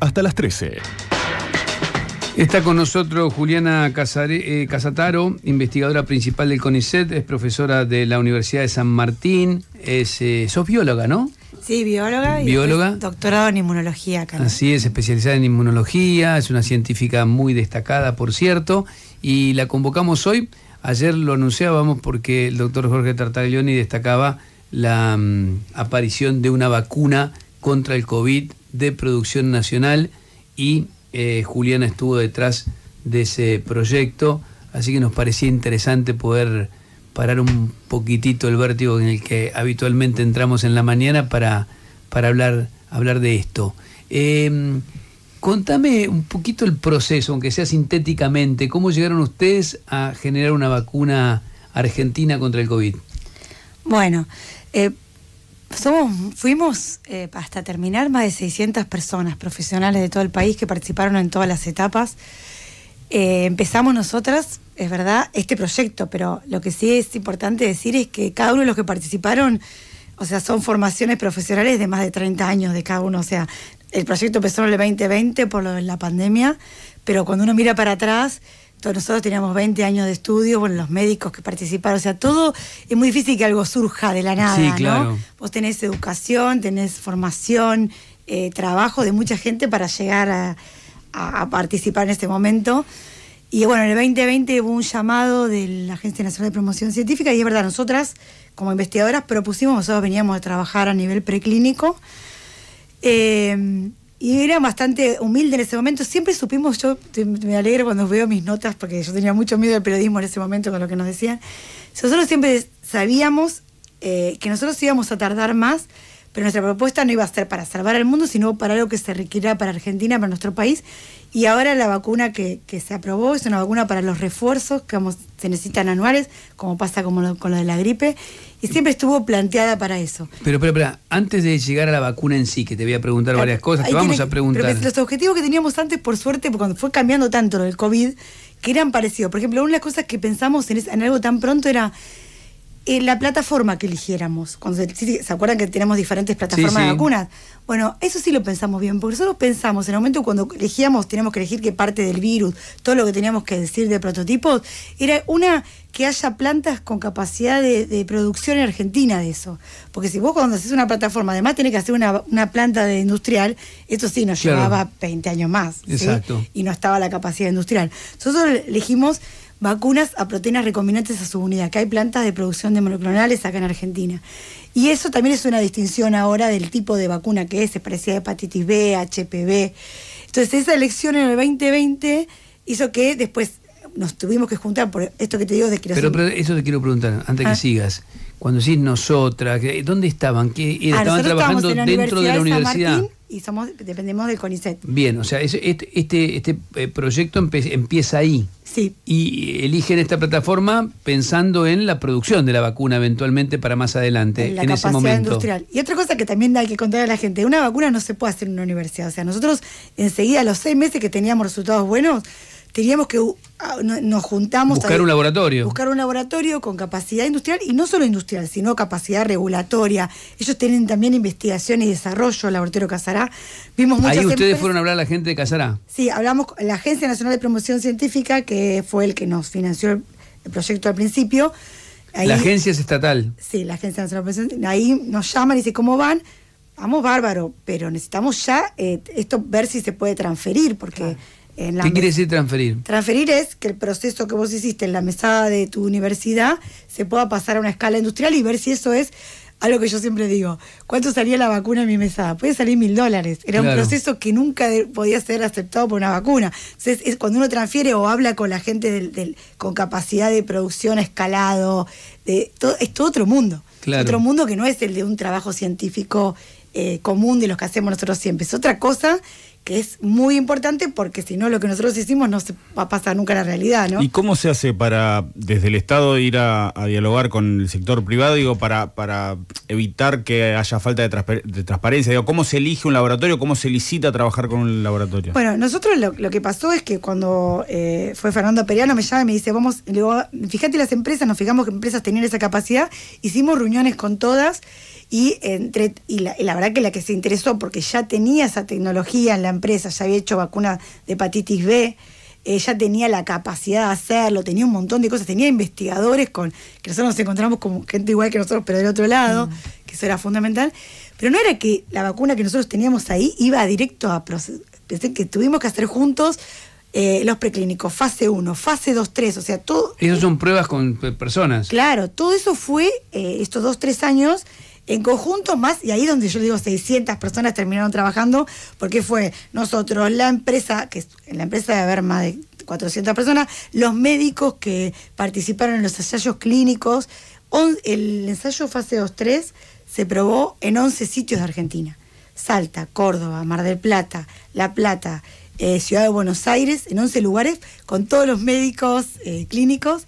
Hasta las 13. Está con nosotros Juliana eh, Casataro, investigadora principal del CONICET, es profesora de la Universidad de San Martín, es, eh, sos bióloga, ¿no? Sí, bióloga. Y bióloga. Doctorado en inmunología Así es, especializada en inmunología, es una científica muy destacada, por cierto, y la convocamos hoy. Ayer lo anunciábamos porque el doctor Jorge Tartaglioni destacaba la mm, aparición de una vacuna contra el COVID de producción nacional y eh, Juliana estuvo detrás de ese proyecto, así que nos parecía interesante poder parar un poquitito el vértigo en el que habitualmente entramos en la mañana para, para hablar, hablar de esto. Em, contame un poquito el proceso, aunque sea sintéticamente, cómo llegaron ustedes a generar una vacuna argentina contra el COVID. Bueno, eh, somos, fuimos eh, hasta terminar más de 600 personas profesionales de todo el país que participaron en todas las etapas. Eh, empezamos nosotras, es verdad, este proyecto, pero lo que sí es importante decir es que cada uno de los que participaron, o sea, son formaciones profesionales de más de 30 años de cada uno, o sea, el proyecto empezó en el 2020 por la pandemia, pero cuando uno mira para atrás, nosotros teníamos 20 años de estudio, bueno, los médicos que participaron, o sea, todo es muy difícil que algo surja de la nada, Vos tenés educación, tenés formación, eh, trabajo de mucha gente para llegar a, participar en este momento. Y bueno, en el 2020 hubo un llamado de la Agencia Nacional de Promoción Científica y es verdad, nosotras como investigadoras propusimos, nosotros veníamos a trabajar a nivel preclínico. Eh, y era bastante humilde en ese momento. Siempre supimos, yo me alegro cuando veo mis notas, porque yo tenía mucho miedo del periodismo en ese momento con lo que nos decían. Nosotros siempre sabíamos eh, que nosotros íbamos a tardar más, pero nuestra propuesta no iba a ser para salvar al mundo, sino para algo que se requiera para Argentina, para nuestro país. Y ahora la vacuna que, se aprobó es una vacuna para los refuerzos que se necesitan anuales, como pasa como con lo de la gripe, y siempre estuvo planteada para eso. Pero, pero, pero, antes de llegar a la vacuna en sí, que te voy a preguntar ah, varias cosas, te vamos a preguntar. Pero los objetivos que teníamos antes, por suerte, cuando fue cambiando tanto el COVID, que eran parecidos. Por ejemplo, una de las cosas que pensamos en, algo tan pronto era eh, la plataforma que eligiéramos. Cuando se, acuerdan que teníamos diferentes plataformas de vacunas? Bueno, eso sí lo pensamos bien, porque nosotros pensamos en el momento cuando elegíamos, teníamos que elegir qué parte del virus, todo lo que teníamos que decir de prototipos, era una que haya plantas con capacidad de, producción en Argentina de eso. Porque si vos cuando haces una plataforma, además tenés que hacer una, planta de industrial, eso sí nos llevaba 20 años más. Exacto. Y no estaba la capacidad industrial. Nosotros elegimos vacunas a proteínas recombinantes a su unidad, que hay plantas de producción de monoclonales acá en Argentina. Y eso también es una distinción ahora del tipo de vacuna que es, a hepatitis B, HPV. Entonces esa elección en el 2020 hizo que después nos tuvimos que juntar por esto que te digo de que pero, pero, eso te quiero preguntar, antes que ah. sigas. Cuando decís nosotras, ¿dónde estaban? ¿Qué, ah, ¿Estaban trabajando dentro de la universidad? y somos dependemos del CONICET. Bien, o sea, este, este, este, eh, proyecto empieza ahí. Sí. Y eligen esta plataforma pensando en la producción de la vacuna eventualmente para más adelante, en, ese industrial. Y otra cosa que también hay que contar a la gente, una vacuna no se puede hacer en una universidad. O sea, nosotros enseguida los seis meses que teníamos resultados buenos, teníamos que nos juntamos buscar un laboratorio buscar un laboratorio con capacidad industrial y no solo industrial sino capacidad regulatoria ellos tienen también investigación y desarrollo el laboratorio Casará vimos muchas ahí ustedes fueron a hablar a la gente de Casará sí hablamos con la agencia nacional de promoción científica que fue el que nos financió el, proyecto al principio la agencia es estatal sí la agencia nacional de promoción ahí nos llaman y dicen cómo van vamos bárbaro pero necesitamos ya eh, esto ver si se puede transferir porque la ¿Qué quiere decir transferir? Transferir es que el proceso que vos hiciste en la mesada de tu universidad se pueda pasar a una escala industrial y ver si eso es algo que yo siempre digo, ¿cuánto salía la vacuna en mi mesada? Puede salir mil dólares. Era un proceso que nunca podía ser aceptado por una vacuna. Entonces, es cuando uno transfiere o habla con la gente del, con capacidad de producción, escalado, es todo otro mundo. Otro mundo que no es el de un trabajo científico eh, común de los que hacemos nosotros siempre. Es otra cosa que es muy importante porque si no lo que nosotros hicimos no se va a pasar nunca a la realidad, ¿no? ¿Y cómo se hace para desde el Estado ir a, dialogar con el sector privado, digo, para, para evitar que haya falta de, transparencia? Digo, ¿cómo se elige un laboratorio? ¿Cómo se licita trabajar con un laboratorio? Bueno, nosotros lo, que pasó es que cuando eh, fue Fernando Periano me llama y me dice, vamos, fíjate las empresas, nos fijamos que empresas tenían esa capacidad, hicimos reuniones con todas y, entre, y, la, verdad que la que se interesó, porque ya tenía esa tecnología en la empresa, ya había hecho vacuna de hepatitis B, eh, ya tenía la capacidad de hacerlo, tenía un montón de cosas, tenía investigadores con que nosotros nos encontramos como gente igual que nosotros, pero del otro lado, mm. que eso era fundamental. Pero no era que la vacuna que nosotros teníamos ahí iba directo a pensé que tuvimos que hacer juntos eh, los preclínicos, fase 1, fase 2, 3, o sea, todo... Eso eh, son pruebas con personas. Claro, todo eso fue estos dos, tres años en conjunto más, y ahí donde yo digo 600 personas terminaron trabajando, porque fue nosotros, la empresa, que en la empresa de haber más de 400 personas, los médicos que participaron en los ensayos clínicos, el ensayo fase 2-3 se probó en 11 sitios de Argentina, Salta, Córdoba, Mar del Plata, La Plata, eh, Ciudad de Buenos Aires, en 11 lugares, con todos los médicos eh, clínicos,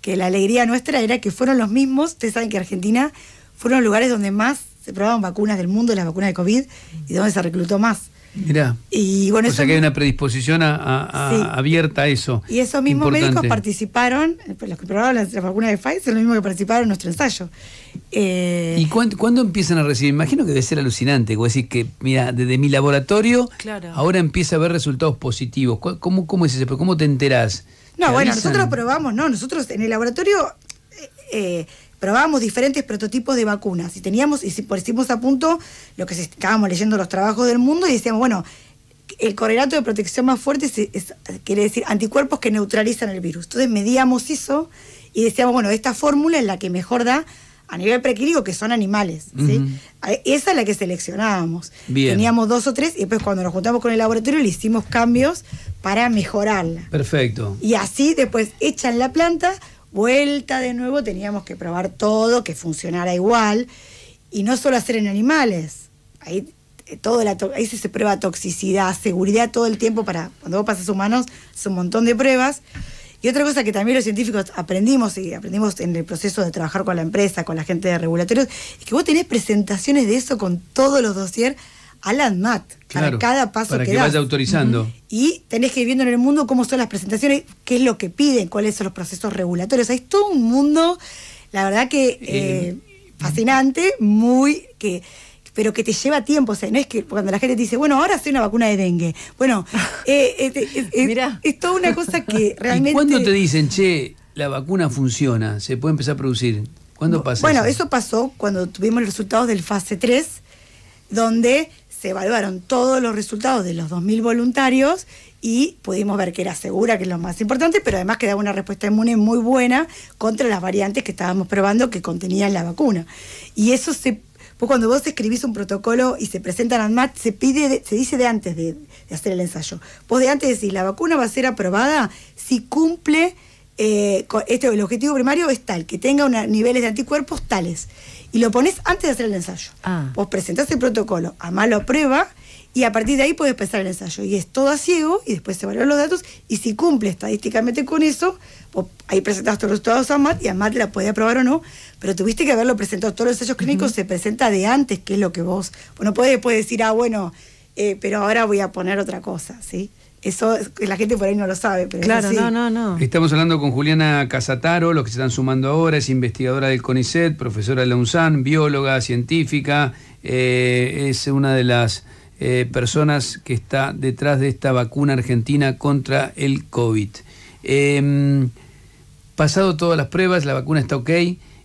que la alegría nuestra era que fueron los mismos, ustedes saben que Argentina fueron los lugares donde más se probaban vacunas del mundo, las vacunas de COVID, y donde se reclutó más. Mirá. Y bueno, o sea que hay una predisposición abierta a eso. Y esos mismos médicos participaron, eh, pues, los que probaron las, vacunas de Pfizer, los mismos que participaron en nuestro ensayo. Eh, ¿Y cuándo, empiezan a recibir? Imagino que debe ser alucinante, a decir que, mira, desde mi laboratorio ahora empieza a haber resultados positivos. ¿Cómo, cómo es ¿Cómo te enterás? No, bueno, nosotros probamos, no, nosotros en el laboratorio... Eh, probábamos diferentes prototipos de vacunas y teníamos, y pues, hicimos a punto lo que estábamos leyendo los trabajos del mundo y decíamos, bueno, el correlato de protección más fuerte quiere decir anticuerpos que neutralizan el virus. Entonces medíamos eso y decíamos, bueno, esta fórmula es la que mejor da a nivel preclínico, que son animales. Esa es la que seleccionábamos. Teníamos dos o tres y después cuando nos juntamos con el laboratorio le hicimos cambios para mejorarla. Perfecto. Y así después echan la planta vuelta de nuevo teníamos que probar todo, que funcionara igual, y no solo hacer en animales. Ahí, eh, todo la ahí se, prueba toxicidad, seguridad todo el tiempo para cuando vos pasas humanos, es un montón de pruebas. Y otra cosa que también los científicos aprendimos y aprendimos en el proceso de trabajar con la empresa, con la gente de regulatorios, es que vos tenés presentaciones de eso con todos los dossiers a la claro, para cada paso que, vaya autorizando. Y tenés que ir viendo en el mundo cómo son las presentaciones, qué es lo que piden, cuáles son los procesos regulatorios. es todo un mundo, la verdad que eh, eh, eh, fascinante, muy que pero que te lleva tiempo, o sea, no es que cuando la gente dice, bueno, ahora soy una vacuna de dengue. Bueno, es toda una cosa que realmente... ¿Y cuándo te dicen, che, la vacuna funciona, se puede empezar a producir? ¿Cuándo pasa? Bueno, eso pasó cuando tuvimos los resultados del fase 3, donde evaluaron todos los resultados de los 2.000 voluntarios y pudimos ver que era segura, que es lo más importante, pero además que daba una respuesta inmune muy buena contra las variantes que estábamos probando que contenían la vacuna. Y eso se pues cuando vos escribís un protocolo y se presentan al MAT, se pide, se dice de antes de, de hacer el ensayo. Vos de antes decís, la vacuna va a ser aprobada si cumple eh, este, el objetivo primario es tal, que tenga niveles de anticuerpos tales. Y lo pones antes de hacer el ensayo. Ah. Vos presentás el protocolo, MAT lo prueba y a partir de ahí puedes empezar el ensayo. Y es todo a ciego y después se valoran los datos y si cumple estadísticamente con eso, ahí presentás los resultados a MAT y MAT la puede aprobar o no, pero tuviste que haberlo presentado. Todos los ensayos clínicos se presenta de antes, que es lo que vos... Vos no puedes después decir, ah, bueno, eh, pero ahora voy a poner otra cosa, ¿sí? Eso la gente por ahí no lo sabe, pero claro, no, no, no. Estamos hablando con Juliana Casataro, los que se están sumando ahora, es investigadora del CONICET, profesora de la UNSAN, bióloga, científica, eh, es una de las eh, personas que está detrás de esta vacuna argentina contra el COVID. Em, pasado todas las pruebas, la vacuna está ok,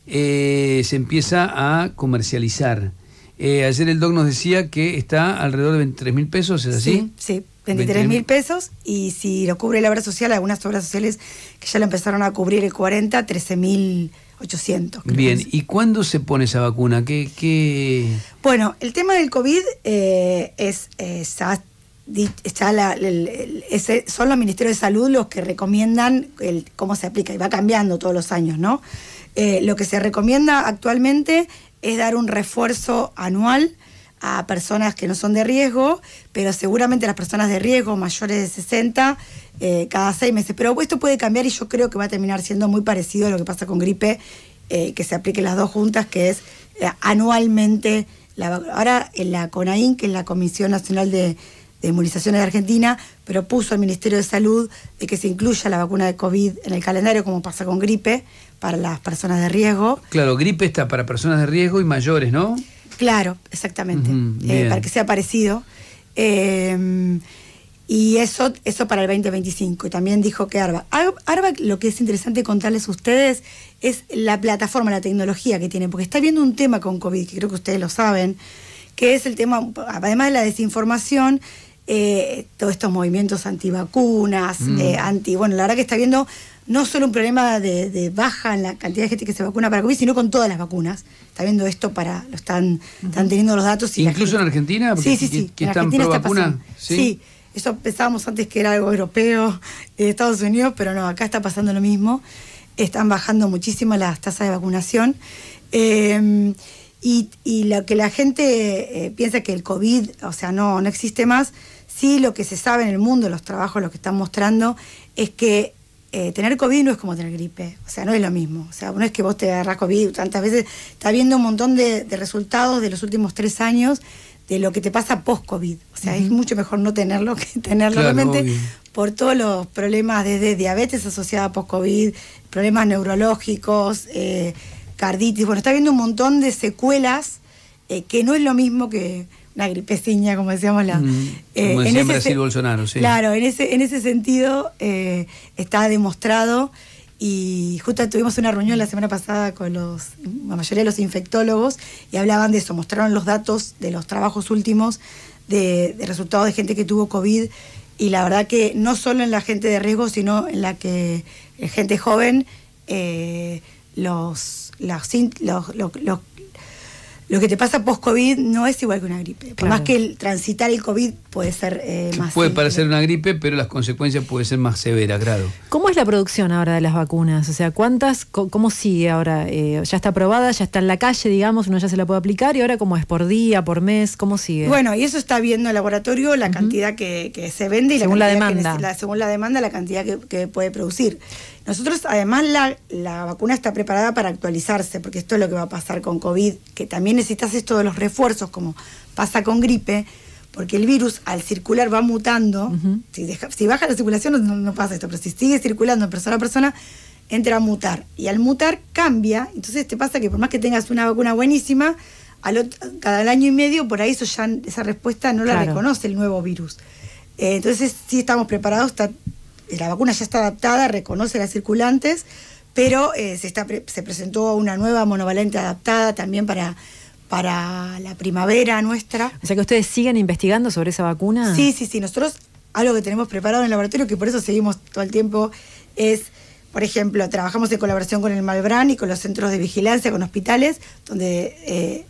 eh, se empieza a comercializar. ayer el doc nos decía que está alrededor de 23 mil pesos, ¿es así? Sí, sí. 23 mil pesos y si lo cubre la obra social, algunas obras sociales que ya lo empezaron a cubrir el 40, 13 mil 800. Bien, ¿y cuándo se pone esa vacuna? ¿Qué, qué... Bueno, el tema del COVID eh, es, eh, la, son los ministerios de salud los que recomiendan el, cómo se aplica y va cambiando todos los años, ¿no? Eh, lo que se recomienda actualmente es dar un refuerzo anual a personas que no son de riesgo, pero seguramente las personas de riesgo mayores de 60 eh, cada seis meses. Pero esto puede cambiar y yo creo que va a terminar siendo muy parecido a lo que pasa con gripe, eh, que se apliquen las dos juntas, que es eh, anualmente. La, ahora en la CONAIN, que es la Comisión Nacional de, de Inmunizaciones de Argentina, propuso al Ministerio de Salud de que se incluya la vacuna de COVID en el calendario, como pasa con gripe, para las personas de riesgo. Claro, gripe está para personas de riesgo y mayores, ¿no? Claro, exactamente, eh, para que sea parecido. Em, y eso, para el 2025. Y también dijo que Arba. Arba, lo que es interesante contarles a ustedes es la plataforma, la tecnología que tiene, porque está viendo un tema con COVID, que creo que ustedes lo saben, que es el tema, además de la desinformación, eh, todos estos movimientos antivacunas, mm. eh, anti. Bueno, la verdad que está viendo no solo un problema de, baja en la cantidad de gente que se vacuna para COVID, sino con todas las vacunas. Está viendo esto para, lo están, están teniendo los datos. Incluso en Argentina, sí, sí, sí. Argentina ¿Sí? eso pensábamos antes que era algo europeo, de eh, Estados Unidos, pero no, acá está pasando lo mismo. Están bajando muchísimo las tasas de vacunación. Em, y, lo que la gente eh, piensa que el COVID, o sea, no, no existe más, sí lo que se sabe en el mundo, los trabajos, lo que están mostrando, es que eh, tener COVID no es como tener gripe, o sea, no es lo mismo. O sea, no es que vos te agarras COVID tantas veces, está viendo un montón de, resultados de los últimos tres años de lo que te pasa post-COVID. O sea, es mucho mejor no tenerlo que tenerlo realmente por todos los problemas desde diabetes asociada a post-COVID, problemas neurológicos, eh, carditis. Bueno, está viendo un montón de secuelas eh, que no es lo mismo que, la gripeciña, como decíamos la. Eh, Bolsonaro, sí. Claro, en ese, en ese sentido eh, está demostrado. Y justo tuvimos una reunión la semana pasada con los, la mayoría de los infectólogos y hablaban de eso, mostraron los datos de los trabajos últimos de, resultados de gente que tuvo COVID y la verdad que no solo en la gente de riesgo, sino en la que eh, gente joven, los, los lo que te pasa post-COVID no es igual que una gripe. Por más que transitar el COVID puede ser eh, más... Puede parecer una gripe, pero las consecuencias pueden ser más severas, grado. ¿Cómo es la producción ahora de las vacunas? O sea, ¿cuántas, cómo sigue ahora? Eh, ¿Ya está aprobada, ya está en la calle, digamos, uno ya se la puede aplicar? ¿Y ahora cómo es? ¿Por día, por mes? ¿Cómo sigue? Bueno, y eso está viendo el laboratorio la cantidad que, se vende y según la, demanda. según la demanda, la cantidad que, que puede producir. Nosotros, además, la, la, vacuna está preparada para actualizarse, porque esto es lo que va a pasar con COVID, que también necesitas esto de los refuerzos, como pasa con gripe porque el virus al circular va mutando, si, baja la circulación no, pasa esto, pero si sigue circulando de persona a persona, entra a mutar. Y al mutar cambia, entonces te pasa que por más que tengas una vacuna buenísima, cada año y medio por ahí esa respuesta no la reconoce el nuevo virus. Eh, entonces sí estamos preparados, la vacuna ya está adaptada, reconoce las circulantes, pero eh, se, está, se presentó una nueva monovalente adaptada también para para la primavera nuestra. O sea que ustedes siguen investigando sobre esa vacuna. Sí, sí, sí. Nosotros algo que tenemos preparado en el laboratorio, que por eso seguimos todo el tiempo, es, por ejemplo, trabajamos en colaboración con el Malbrán y con los centros de vigilancia, con hospitales, donde, eh,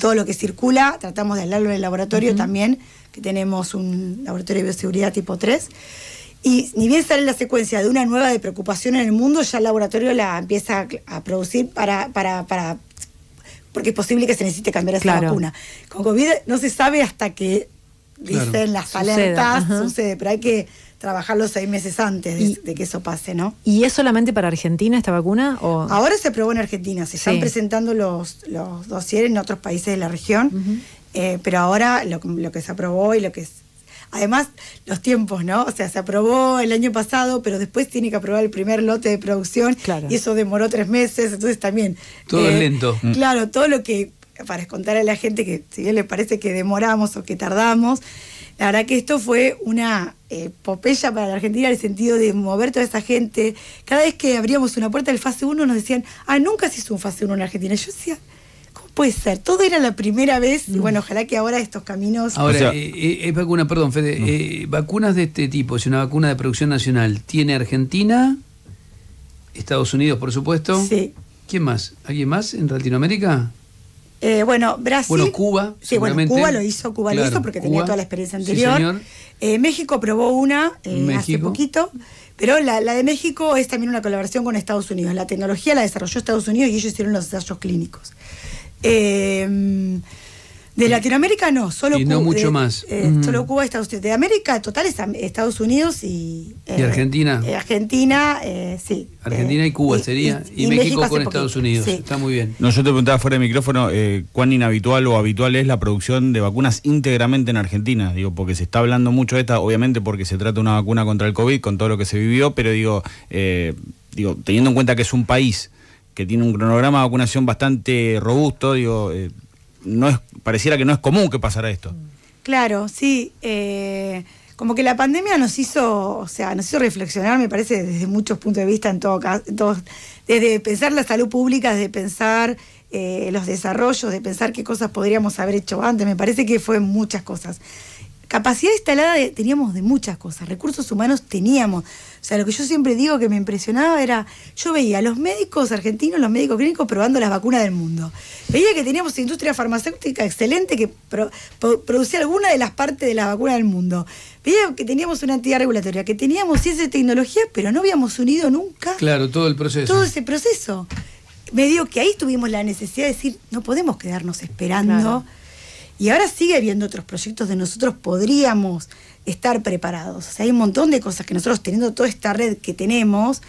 todo lo que circula, tratamos de hablarlo en el laboratorio también, que tenemos un laboratorio de bioseguridad tipo 3. Y ni bien sale la secuencia de una nueva de preocupación en el mundo, ya el laboratorio la empieza a producir para, para, para porque es posible que se necesite cambiar esa vacuna. Con COVID no se sabe hasta que dicen las alertas, pero hay que trabajarlo seis meses antes de, que eso pase, ¿no? ¿Y es solamente para Argentina esta vacuna? O? Ahora se aprobó en Argentina, se están presentando los, los dosieres en otros países de la región, eh, pero ahora lo, lo, que se aprobó y lo que Además, los tiempos, ¿no? O sea, se aprobó el año pasado, pero después tiene que aprobar el primer lote de producción claro. y eso demoró tres meses, entonces también... Todo es eh, lento. Mm. Claro, todo lo que, para contar a la gente que si bien le parece que demoramos o que tardamos, la verdad que esto fue una epopeya eh, para la Argentina en el sentido de mover toda esa gente. Cada vez que abríamos una puerta del fase 1 nos decían, ah, nunca se hizo un fase 1 en Argentina. Yo decía, Puede ser, todo era la primera vez, y mm. bueno, ojalá que ahora estos caminos... Ahora, o vacuna, eh, eh, eh, perdón, Fede, vacunas de este tipo, si una vacuna de producción nacional, tiene Argentina, Estados Unidos, por supuesto. Sí. ¿Quién más? ¿Alguien más en Latinoamérica? bueno, Brasil. Bueno, Cuba. Sí, bueno, Cuba lo hizo, Cuba lo hizo porque tenía toda la experiencia anterior. México probó una hace poquito, pero la, la, de México es también una colaboración con Estados Unidos. La tecnología la desarrolló Estados Unidos y ellos hicieron los ensayos clínicos. Em, de Latinoamérica no, solo y no mucho eh, más. Eh, solo Cuba y Estados Unidos. De América total Estados Unidos y. Eh, ¿Y Argentina? Argentina, sí. Argentina y Cuba sería. Y, México, con Estados Unidos. Está muy bien. No, yo te preguntaba fuera de micrófono cuán inhabitual o habitual es la producción de vacunas íntegramente en Argentina. Digo, porque se está hablando mucho de esta, obviamente porque se trata de una vacuna contra el COVID, con todo lo que se vivió, pero digo, digo teniendo en cuenta que es un país que tiene un cronograma de vacunación bastante robusto, digo, eh, no es, pareciera que no es común que pasara esto. Claro, sí. Eh, como que la pandemia nos hizo, o sea, nos hizo reflexionar, me parece, desde muchos puntos de vista, en todo caso, desde pensar la salud pública, desde pensar eh, los desarrollos, de pensar qué cosas podríamos haber hecho antes, me parece que fue muchas cosas capacidad instalada teníamos de muchas cosas, recursos humanos teníamos. O sea, lo que yo siempre digo que me impresionaba era, yo veía a los médicos argentinos, los médicos clínicos probando las vacunas del mundo. Veía que teníamos industria farmacéutica excelente que producía alguna de las partes de las vacunas del mundo. Veía que teníamos una entidad regulatoria, que teníamos ciencia y tecnología, pero no habíamos unido nunca. Claro, todo el proceso. Todo ese proceso. Me dio que ahí tuvimos la necesidad de decir, no podemos quedarnos esperando. Y ahora sigue habiendo otros proyectos de nosotros podríamos estar preparados. O sea, hay un montón de cosas que nosotros teniendo toda esta red que tenemos,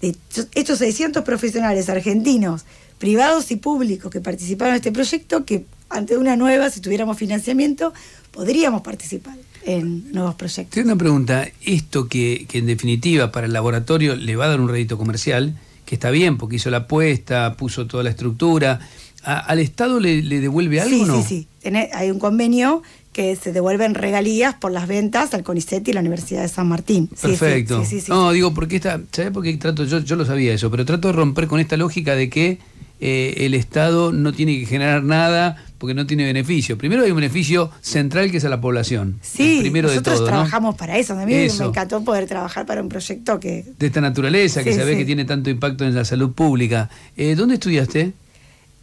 de estos 600 profesionales argentinos, privados y públicos que participaron en este proyecto, que ante una nueva, si tuviéramos financiamiento, podríamos participar en nuevos proyectos. Tengo una pregunta, esto que, que en definitiva para el laboratorio le va a dar un rédito comercial, que está bien, porque hizo la apuesta, puso toda la estructura, ¿al Estado le, devuelve algo? Sí, ¿no? sí, sí. E, hay un convenio que se devuelven regalías por las ventas al CONICET y la Universidad de San Martín. Perfecto. no, digo, porque esta, ¿sabés por qué trato? Yo, yo lo sabía eso, pero trato de romper con esta lógica de que eh, el Estado no tiene que generar nada porque no tiene beneficio. Primero hay un beneficio central que es a la población. Sí, primero nosotros de todo, trabajamos para eso. A mí me encantó poder trabajar para un proyecto que... De esta naturaleza, que se ve que tiene tanto impacto en la salud pública. Eh, ¿Dónde estudiaste?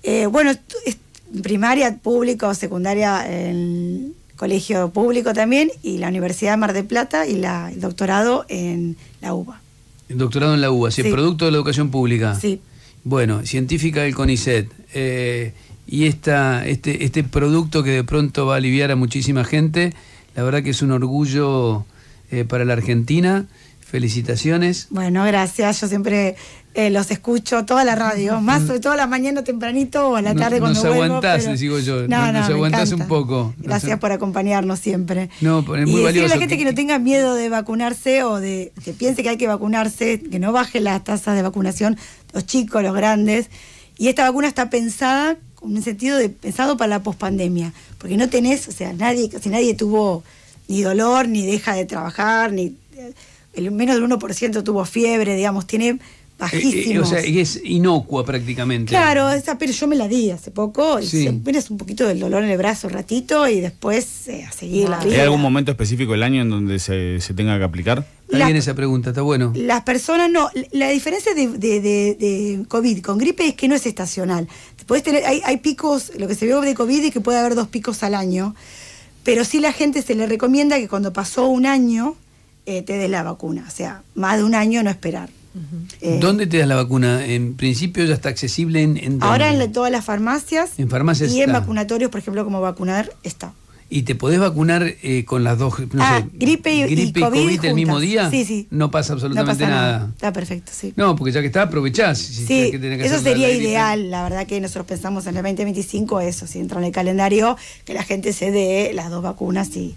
Eh, bueno, primaria público, secundaria en colegio público también, y la Universidad de Mar del Plata y el doctorado en la UBA. El doctorado en la UBA, sí, producto de la educación pública. Sí. Bueno, científica del CONICET. Eh, y esta, este, este, producto que de pronto va a aliviar a muchísima gente, la verdad que es un orgullo eh, para la Argentina. Felicitaciones. Bueno, gracias. Yo siempre eh, los escucho toda la radio, más sobre todo la mañana tempranito o a la tarde no, cuando nos vuelvo. aguantás, pero... digo yo, no, no, nos un poco. Gracias por acompañarnos siempre. No, es muy y valioso. a la gente que... no tenga miedo de vacunarse o de que piense que hay que vacunarse, que no baje las tasas de vacunación, los chicos, los grandes. Y esta vacuna está pensada en un sentido de pensado para la pospandemia, porque no tenés, o sea, nadie, casi nadie tuvo ni dolor, ni deja de trabajar, ni eh, el menos del 1% tuvo fiebre, digamos, tiene bajísimos. Eh, eh, o sea, y es inocua prácticamente. Claro, esa pero yo me la di hace poco. Sí. un poquito del dolor en el brazo un ratito y después eh, a seguir la vida. ¿Hay algún momento específico del año en donde se, tenga que aplicar? ¿Alguien esa pregunta, está bueno. Las personas no. La diferencia de, de, COVID con gripe es que no es estacional. hay, picos, lo que se vio de COVID es que puede haber dos picos al año. Pero sí la gente se le recomienda que cuando pasó un año, te des la vacuna. O sea, más de un año no esperar. Eh, ¿Dónde te das la vacuna? En principio ya está accesible en... ahora en todas las farmacias. En farmacias. Y en vacunatorios, por ejemplo, como vacunar, está. ¿Y te podés vacunar eh, con las dos? ah, gripe, y, gripe y COVID, el mismo día. Sí, sí. No pasa absolutamente nada. Está perfecto, sí. No, porque ya que está, aprovechás. sí, eso sería ideal. La verdad que nosotros pensamos en el 2025 eso, si entra en el calendario, que la gente se dé las dos vacunas y...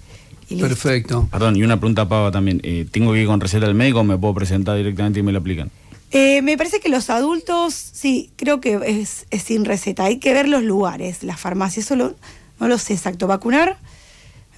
Perfecto. Perdón, y una pregunta pava también. Eh, ¿Tengo que ir con receta del médico o me puedo presentar directamente y me lo aplican? Eh, me parece que los adultos, sí, creo que es, es, sin receta. Hay que ver los lugares, las farmacias, solo no lo sé exacto. Vacunar,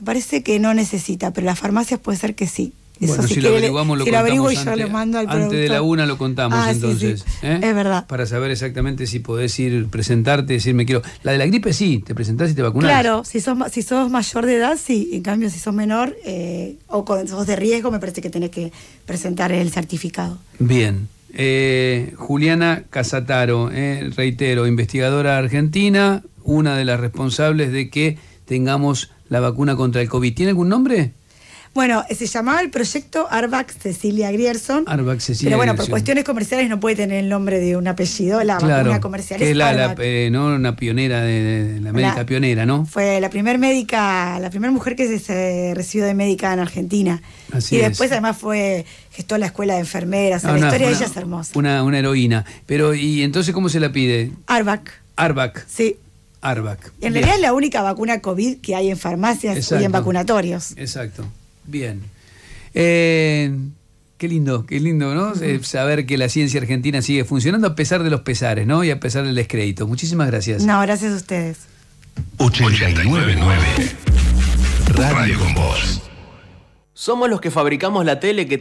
me parece que no necesita, pero las farmacias puede ser que sí bueno, si, lo averiguamos, lo si contamos. antes, yo lo mando al antes de la una lo contamos ah, entonces. Es ¿eh? verdad. Para saber exactamente si podés ir, presentarte, decirme quiero. La de la gripe sí, te presentás y te vacunás. Claro, si sos, si sos mayor de edad, sí. En cambio, si sos menor eh, o con, sos de riesgo, me parece que tenés que presentar el certificado. Bien. Eh, Juliana Casataro, reitero, investigadora argentina, una de las responsables de que tengamos la vacuna contra el COVID. ¿Tiene algún nombre? Bueno, se llamaba el proyecto Arbac Cecilia Grierson. Arbac Cecilia Pero bueno, por cuestiones comerciales no puede tener el nombre de un apellido, la vacuna comercial. es la, eh, ¿no? una pionera, de, la médica pionera, ¿no? Fue la primer médica, la primera mujer que se, recibió de médica en Argentina. Así y después además fue gestó la escuela de enfermeras, ah, la historia de ella es hermosa. Una, heroína. Pero, ¿y entonces cómo se la pide? Arbac. Arbac. Sí. Arbac. En realidad es la única vacuna COVID que hay en farmacias y en vacunatorios. Exacto. Bien. Eh, qué lindo, qué lindo, ¿no? Eh, saber que la ciencia argentina sigue funcionando a pesar de los pesares, ¿no? Y a pesar del descrédito. Muchísimas gracias. No, gracias a ustedes. 899 Radio con vos. Somos los que fabricamos la tele que tenemos.